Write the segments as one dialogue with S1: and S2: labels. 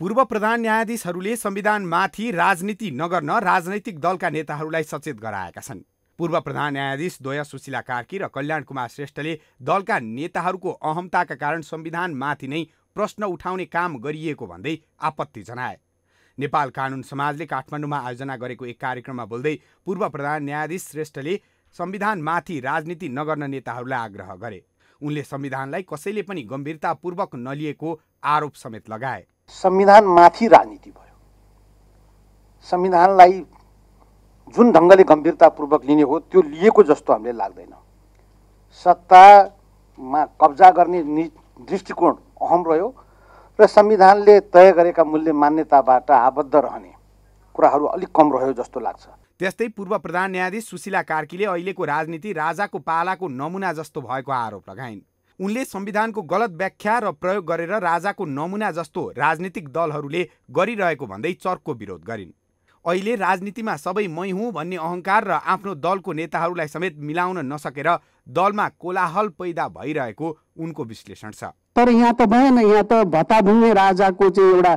S1: पूर्व प्रधान न्यायाधीशहरूले संविधानमाथि राजनीति नगर्न राजनैतिक दलका नेताहरूलाई सचेत गराएका छन् पूर्व प्रधान न्यायाधीश द्वय सुशीला कार्की र कल्याण कुमार श्रेष्ठले दलका नेताहरूको अहमताका कारण संविधानमाथि नै प्रश्न उठाउने काम गरिएको भन्दै आपत्ति जनाए नेपाल कानुन समाजले काठमाडौँमा आयोजना गरेको एक कार्यक्रममा बोल्दै पूर्व प्रधान न्यायाधीश श्रेष्ठले संविधानमाथि राजनीति नगर्न नेताहरूलाई आग्रह गरे उनले संविधानलाई कसैले पनि गम्भीरतापूर्वक नलिएको आरोप समेत लगाए
S2: संविधानमाथि राजनीति भयो संविधानलाई जुन ढङ्गले गम्भीरतापूर्वक लिने हो त्यो लिएको जस्तो हामीले लाग्दैन सत्तामा कब्जा गर्ने दृष्टिकोण अहम रह्यो र संविधानले तय गरेका मूल्य मान्यताबाट आबद्ध रहने कुराहरू अलिक कम रह्यो जस्तो लाग्छ
S1: त्यस्तै पूर्व प्रधान न्यायाधीश सुशीला कार्कीले अहिलेको राजनीति राजाको पालाको नमुना जस्तो भएको आरोप लगाइन् उनले संविधानको गलत व्याख्या र प्रयोग गरेर राजाको नमुना जस्तो राजनीतिक दलहरूले गरिरहेको भन्दै चर्को विरोध गरिन् अहिले राजनीतिमा सबै मै हुँ भन्ने अहङ्कार र आफ्नो दलको नेताहरूलाई समेत मिलाउन नसकेर दलमा कोलाहल पैदा भइरहेको उनको विश्लेषण छ
S3: तर यहाँ त भएन यहाँ त भत्ताभुङ्गे राजाको चाहिँ एउटा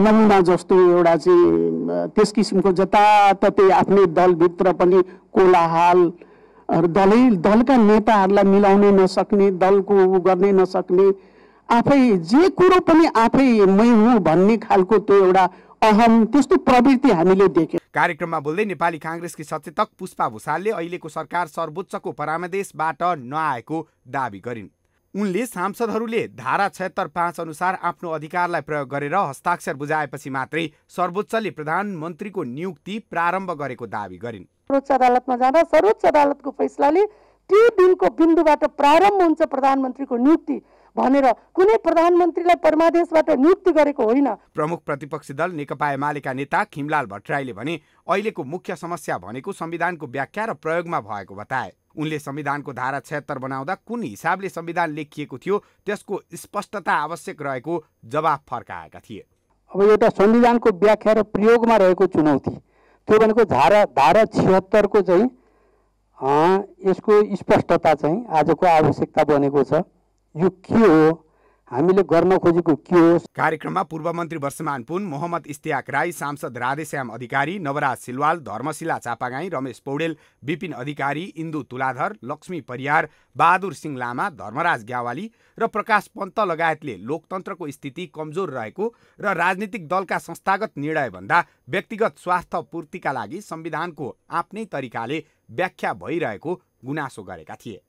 S3: नमुना जस्तो एउटा चाहिँ त्यस किसिमको जताततै आफ्नै दलभित्र पनि कोलाहाल दलै दलका नेताहरूलाई मिलाउनै नसक्ने दलको गर्नै नसक्ने आफै जे कुरो पनि आफै मै हुँ भन्ने खालको त्यो एउटा अहम त्यस्तो प्रवृत्ति हामीले देख्यौँ
S1: कार्यक्रममा बोल्दै नेपाली काङ्ग्रेसकी सचेतक पुष्पा भूषालले अहिलेको सरकार सर्वोच्चको परामदेशबाट नआएको दावी गरिन् उनले सांसदहरूले धारा छयत्तर पाँच अनुसार आफ्नो अधिकारलाई प्रयोग गरेर हस्ताक्षर बुझाएपछि मात्रै सर्वोच्चले प्रधानमन्त्रीको नियुक्ति प्रारम्भ गरेको दावी गरिन्
S3: सर्वोच्च अदालतमा जाँदा सर्वोच्च अदालतको फैसलाले त्यो दिनको बिन्दुबाट प्रारम्भ हुन्छ प्रधानमन्त्रीको नियुक्ति भनेर कुनै प्रधानमन्त्रीलाई परमादेशबाट नियुक्ति गरेको होइन
S1: प्रमुख प्रतिपक्षी दल नेकपा एमालेका नेता खिमलाल भट्टराईले भने अहिलेको मुख्य समस्या भनेको संविधानको व्याख्या र प्रयोगमा भएको बताए उनले संविधानको धारा छयत्तर बनाउँदा कुन हिसाबले संविधान लेखिएको थियो त्यसको स्पष्टता आवश्यक रहेको जवाफ फर्काएका थिए
S3: अब एउटा संविधानको व्याख्या र प्रयोगमा रहेको चुनौती त्यो भनेको धारा धारा छिहत्तरको चाहिँ यसको स्पष्टता चाहिँ
S1: आजको आवश्यकता बनेको छ यो के हो हामीले गर्न खोजेको के हो कार्यक्रममा पूर्व मन्त्री वर्षमान पुन मोहम्मद इस्तियाक राई सांसद राधेश्याम अधिकारी नवराज सिलवाल धर्मशिला चापागाई रमेश पौडेल विपिन अधिकारी इन्दु तुलाधर लक्ष्मी परियार बहादुर सिंह लामा धर्मराज ग्यावाली र प्रकाश पन्त लगायतले लोकतन्त्रको स्थिति कमजोर रहेको र राजनीतिक दलका संस्थागत निर्णयभन्दा व्यक्तिगत स्वास्थ्य पूर्तिका लागि संविधानको आफ्नै तरिकाले व्याख्या भइरहेको गुनासो गरेका थिए